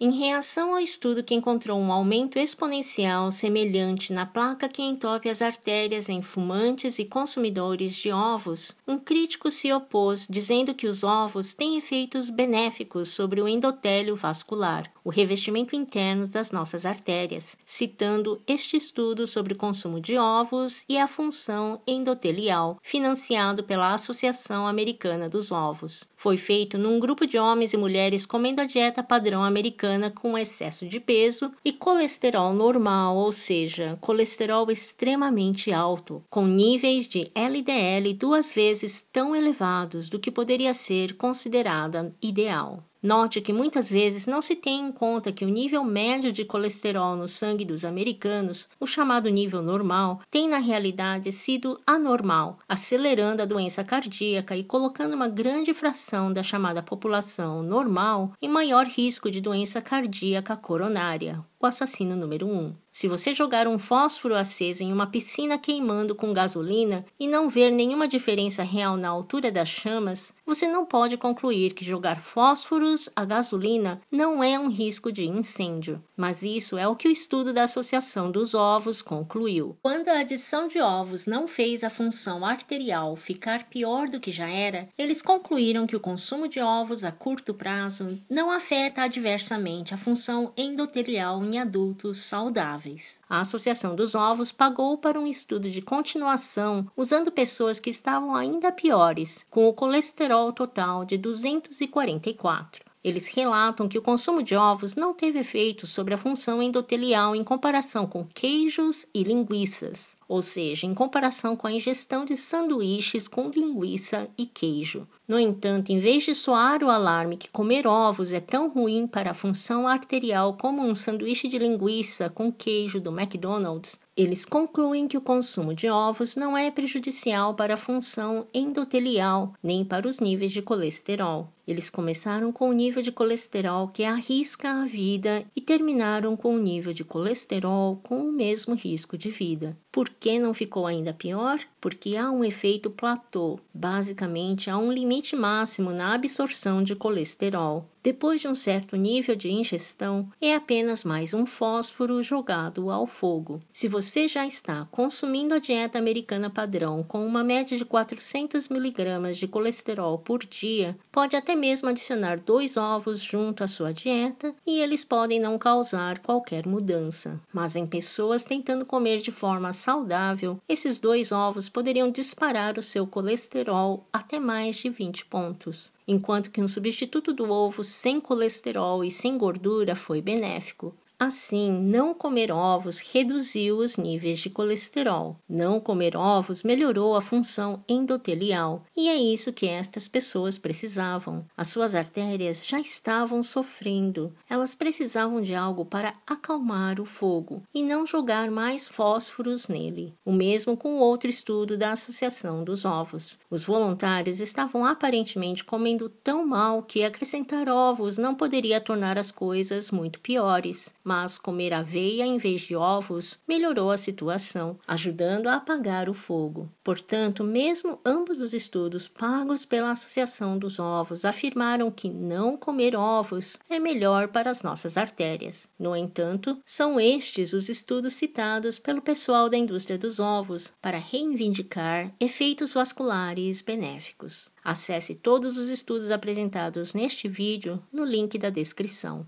em reação ao estudo que encontrou um aumento exponencial semelhante na placa que entope as artérias em fumantes e consumidores de ovos, um crítico se opôs, dizendo que os ovos têm efeitos benéficos sobre o endotélio vascular o revestimento interno das nossas artérias, citando este estudo sobre o consumo de ovos e a função endotelial, financiado pela Associação Americana dos Ovos. Foi feito num grupo de homens e mulheres comendo a dieta padrão americana com excesso de peso e colesterol normal, ou seja, colesterol extremamente alto, com níveis de LDL duas vezes tão elevados do que poderia ser considerada ideal. Note que muitas vezes não se tem em conta que o nível médio de colesterol no sangue dos americanos, o chamado nível normal, tem na realidade sido anormal, acelerando a doença cardíaca e colocando uma grande fração da chamada população normal em maior risco de doença cardíaca coronária, o assassino número 1. Um. Se você jogar um fósforo aceso em uma piscina queimando com gasolina e não ver nenhuma diferença real na altura das chamas, você não pode concluir que jogar fósforos a gasolina não é um risco de incêndio. Mas isso é o que o estudo da associação dos ovos concluiu. Quando a adição de ovos não fez a função arterial ficar pior do que já era, eles concluíram que o consumo de ovos a curto prazo não afeta adversamente a função endotelial em adultos saudáveis. A Associação dos Ovos pagou para um estudo de continuação usando pessoas que estavam ainda piores, com o colesterol total de 244. Eles relatam que o consumo de ovos não teve efeito sobre a função endotelial em comparação com queijos e linguiças, ou seja, em comparação com a ingestão de sanduíches com linguiça e queijo. No entanto, em vez de soar o alarme que comer ovos é tão ruim para a função arterial como um sanduíche de linguiça com queijo do McDonald's, eles concluem que o consumo de ovos não é prejudicial para a função endotelial nem para os níveis de colesterol. Eles começaram com o nível de colesterol que arrisca a vida e terminaram com o nível de colesterol com o mesmo risco de vida. Por que não ficou ainda pior? Porque há um efeito platô. Basicamente, há um limite máximo na absorção de colesterol. Depois de um certo nível de ingestão, é apenas mais um fósforo jogado ao fogo. Se você já está consumindo a dieta americana padrão com uma média de 400 mg de colesterol por dia, pode até mesmo adicionar dois ovos junto à sua dieta e eles podem não causar qualquer mudança. Mas em pessoas tentando comer de forma saudável, esses dois ovos poderiam disparar o seu colesterol até mais de 20 pontos, enquanto que um substituto do ovo sem colesterol e sem gordura foi benéfico. Assim, não comer ovos reduziu os níveis de colesterol. Não comer ovos melhorou a função endotelial, e é isso que estas pessoas precisavam. As suas artérias já estavam sofrendo. Elas precisavam de algo para acalmar o fogo e não jogar mais fósforos nele. O mesmo com outro estudo da Associação dos Ovos. Os voluntários estavam aparentemente comendo tão mal que acrescentar ovos não poderia tornar as coisas muito piores. Mas mas comer aveia em vez de ovos melhorou a situação, ajudando a apagar o fogo. Portanto, mesmo ambos os estudos pagos pela Associação dos Ovos afirmaram que não comer ovos é melhor para as nossas artérias. No entanto, são estes os estudos citados pelo pessoal da indústria dos ovos para reivindicar efeitos vasculares benéficos. Acesse todos os estudos apresentados neste vídeo no link da descrição.